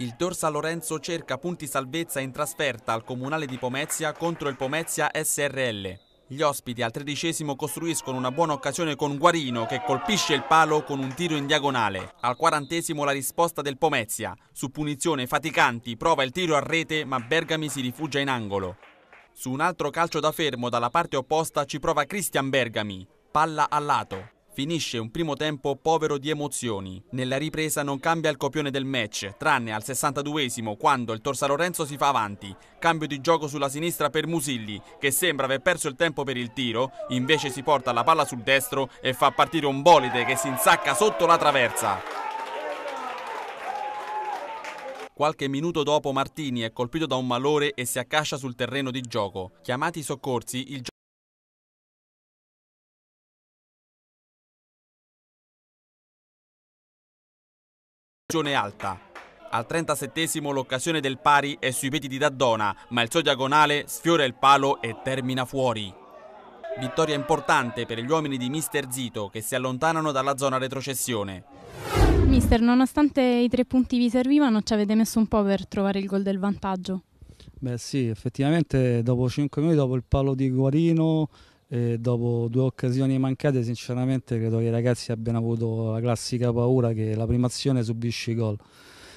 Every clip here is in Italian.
Il Torsa Lorenzo cerca punti salvezza in trasferta al Comunale di Pomezia contro il Pomezia SRL. Gli ospiti al tredicesimo costruiscono una buona occasione con Guarino che colpisce il palo con un tiro in diagonale. Al quarantesimo la risposta del Pomezia. Su punizione faticanti prova il tiro a rete ma Bergami si rifugia in angolo. Su un altro calcio da fermo dalla parte opposta ci prova Cristian Bergami. Palla a lato finisce un primo tempo povero di emozioni. Nella ripresa non cambia il copione del match, tranne al 62esimo quando il Torsa Lorenzo si fa avanti. Cambio di gioco sulla sinistra per Musilli, che sembra aver perso il tempo per il tiro, invece si porta la palla sul destro e fa partire un bolide che si insacca sotto la traversa. Qualche minuto dopo Martini è colpito da un malore e si accascia sul terreno di gioco. Chiamati i soccorsi, il Regione Alta. Al 37 l'occasione del pari è sui piedi di Daddona, ma il suo diagonale sfiora il palo e termina fuori. Vittoria importante per gli uomini di Mister Zito che si allontanano dalla zona retrocessione. Mister, nonostante i tre punti vi servivano, ci avete messo un po' per trovare il gol del vantaggio. Beh sì, effettivamente dopo 5 minuti, dopo il palo di Guarino, e dopo due occasioni mancate, sinceramente credo che i ragazzi abbiano avuto la classica paura che la prima azione subisce i gol.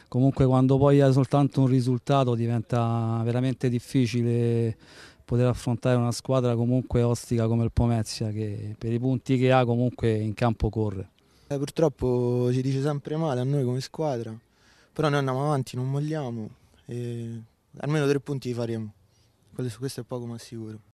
Comunque quando poi hai soltanto un risultato diventa veramente difficile poter affrontare una squadra comunque ostica come il Pomezia che per i punti che ha comunque in campo corre. Eh, purtroppo ci dice sempre male a noi come squadra, però noi andiamo avanti, non molliamo e almeno tre punti li faremo, questo è poco ma sicuro.